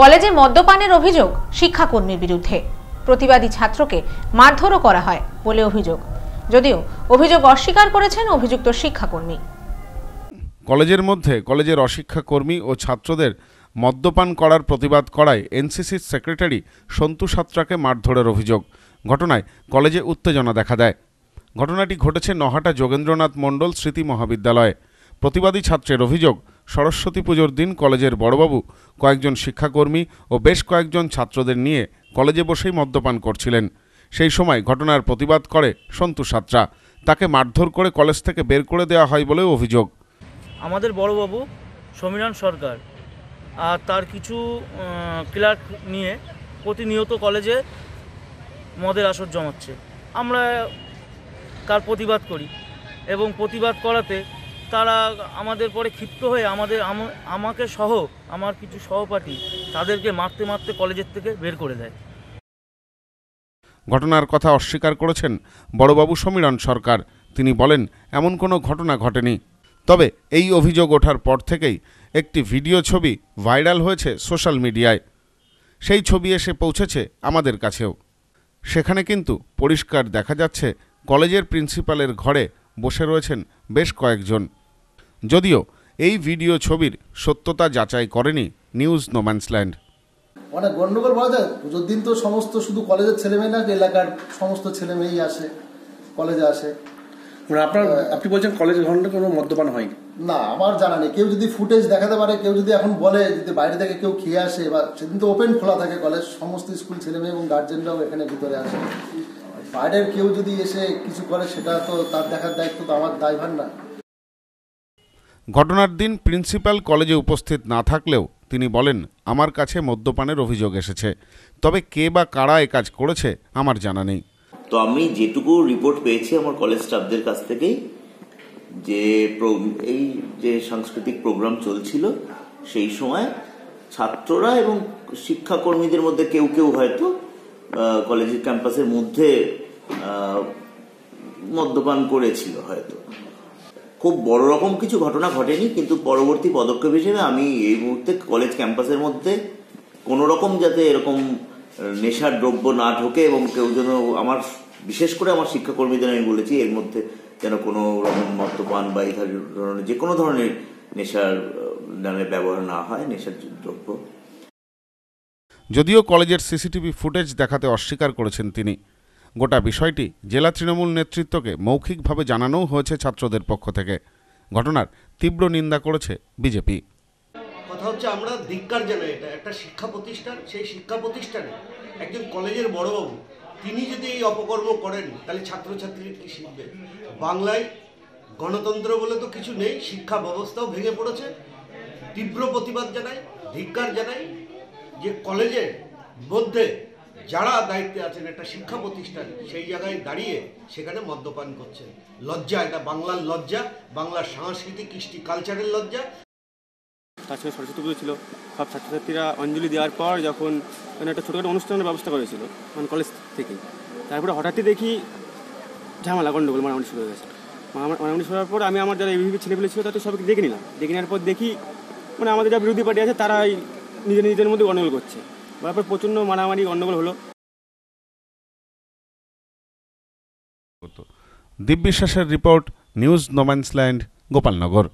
কলেজে মদ্যপানের অভিযোগ শিক্ষাকর্মীর বিরুদ্ধে প্রতিবাদী ছাত্রকে মারধরও করা হয় বলে অভিযোগ যদিও অভিযোগ অস্বীকার করেছেন অভিযুক্ত শিক্ষাকর্মী কলেজের মধ্যে কলেজের অশিক্ষাকর্মী ও ছাত্রদের মদ্যপান করার প্রতিবাদ করায় এনসিসির সেক্রেটারি সন্তু সাত্রাকে মারধরের অভিযোগ ঘটনায় কলেজে উত্তেজনা দেখা দেয় ঘটনাটি ঘটেছে নহাটা যোগেন্দ্রনাথ মণ্ডল স্মৃতি মহাবিদ্যালয়ে প্রতিবাদী ছাত্রের অভিযোগ সরস্বতী পুজোর দিন কলেজের বড়বাবু কয়েকজন শিক্ষাকর্মী ও বেশ কয়েকজন ছাত্রদের নিয়ে কলেজে বসেই মদ্যপান করছিলেন সেই সময় ঘটনার প্রতিবাদ করে সন্তু সাতরা তাকে মারধর করে কলেজ থেকে বের করে দেওয়া হয় বলেও অভিযোগ আমাদের বড়বাবু সমীরান সরকার আর তার কিছু ক্লার্ক নিয়ে প্রতিনিয়ত কলেজে মদের আসর জমাচ্ছে আমরা তার প্রতিবাদ করি এবং প্রতিবাদ করাতে তারা আমাদের পরে ক্ষিপ্ত হয়ে আমাদের আমাকে সহ আমার কিছু সহপাঠী তাদেরকে মারতে মারতে কলেজের থেকে বের করে দেয় ঘটনার কথা অস্বীকার করেছেন বড়বাবু সমীরণ সরকার তিনি বলেন এমন কোনো ঘটনা ঘটেনি তবে এই অভিযোগ ওঠার পর থেকেই একটি ভিডিও ছবি ভাইরাল হয়েছে সোশ্যাল মিডিয়ায় সেই ছবি এসে পৌঁছেছে আমাদের কাছেও সেখানে কিন্তু পরিষ্কার দেখা যাচ্ছে কলেজের প্রিন্সিপালের ঘরে বসে রয়েছেন বেশ কয়েকজন যদিও এই ভিডিও ছবির সত্যতা যাচাই করেনি নিউজ নোম্যান্সল্যান্ড অনেক গণ্ডগোল বলা যায় পুজোর দিন তো সমস্ত শুধু কলেজের ছেলেমেয়ে না এলাকার সমস্ত ছেলেমেয়েই আসে কলেজে আসে মানে আপনার আপনি বলছেন কলেজ ঘন্টা কোনো মদ্যপান হয় না আমার জানা নেই কেউ যদি ফুটেজ দেখাতে পারে কেউ যদি এখন বলে যদি বাইরে থেকে কেউ খেয়ে আসে বা সেদিন তো ওপেন খোলা থাকে কলেজ সমস্ত স্কুল ছেলেমেয়ে এবং গার্জেনরাও এখানে ভিতরে আসে বাইরের কেউ যদি এসে কিছু করে সেটা তো তার দেখার দায়িত্ব তো আমার দায়ভার না ঘটনার দিন প্রিন্সিপাল কলেজে উপস্থিত না থাকলেও তিনি বলেন আমার কাছে মদ্যপানের অভিযোগ এসেছে তবে কে বা কারা এ কাজ করেছে আমার জানা নেই তো আমি যেটুকু রিপোর্ট পেয়েছি আমার কলেজ স্টাফদের কাছ থেকে যে এই যে সাংস্কৃতিক প্রোগ্রাম চলছিল সেই সময় ছাত্ররা এবং শিক্ষাকর্মীদের মধ্যে কেউ কেউ হয়তো কলেজের ক্যাম্পাসের মধ্যে মদ্যপান করেছিল হয়তো খুব বড় রকম কিছু ঘটনা ঘটেনি কিন্তু পরবর্তী পদক্ষেপ হিসেবে আমি এই মুহূর্তে কলেজ ক্যাম্পাসের মধ্যে কোনো রকম যাতে এরকম নেশার দ্রব্য না ঢোকে এবং কেউ যেন আমার বিশেষ করে আমার শিক্ষাকর্মীদের আমি বলেছি এর মধ্যে যেন কোনো রকম মদ্যপান বা এই ধরনের যে কোনো ধরনের নেশার নামে ব্যবহার না হয় নেশার দ্রব্য যদিও কলেজের সিসিটিভি ফুটেজ দেখাতে অস্বীকার করেছেন তিনি গোটা বিষয়টি জেলা তৃণমূল নেতৃত্বকে মৌখিকভাবে জানানোও হয়েছে ছাত্রদের পক্ষ থেকে ঘটনার তীব্র নিন্দা করেছে বিজেপি কথা হচ্ছে আমরা ধিক্কার জানাই এটা একটা শিক্ষা প্রতিষ্ঠান সেই শিক্ষা প্রতিষ্ঠানে একজন কলেজের বড়বাবু তিনি যদি এই অপকর্ম করেন তাহলে ছাত্রছাত্রীরা কী শিখবে বাংলায় গণতন্ত্র বলে তো কিছু নেই শিক্ষা ব্যবস্থাও ভেঙে পড়েছে তীব্র প্রতিবাদ জানাই ধিক্কার জানাই যে কলেজের মধ্যে যারা দায়িত্বে আছেন একটা শিক্ষা প্রতিষ্ঠান সেই জায়গায় দাঁড়িয়ে সেখানে মদ্যপান করছেন লজ্জা এটা বাংলার লজ্জা বাংলার সাংস্কৃতিক কৃষ্টি কালচারের লজ্জা তাছাড়া সরস্বতী পুজো ছিল সব ছাত্রছাত্রীরা অঞ্জলি দেওয়ার পর যখন মানে একটা ছোটোখাটো অনুষ্ঠানের ব্যবস্থা করেছিল মানে কলেজ থেকে তারপরে হঠাৎই দেখি ঝামেলা গণ্ডগোল মারামারি শুরু হয়ে গেছে মারামারি শুরু হওয়ার পর আমি আমার যারা এভিভি ছেলেপেলে ছিল তাদের সবাইকে দেখে নিলাম দেখে নেওয়ার পর দেখি মানে আমাদের যা বিরোধী পার্টি আছে তারাই নিজের নিজের মধ্যে গণ্ডগোল করছে তারপর প্রচণ্ড মারামারি গণ্ডগোল হলো দীপ বিশ্বাসের রিপোর্ট নিউজ নোম্যান্সল্যান্ড গোপালনগর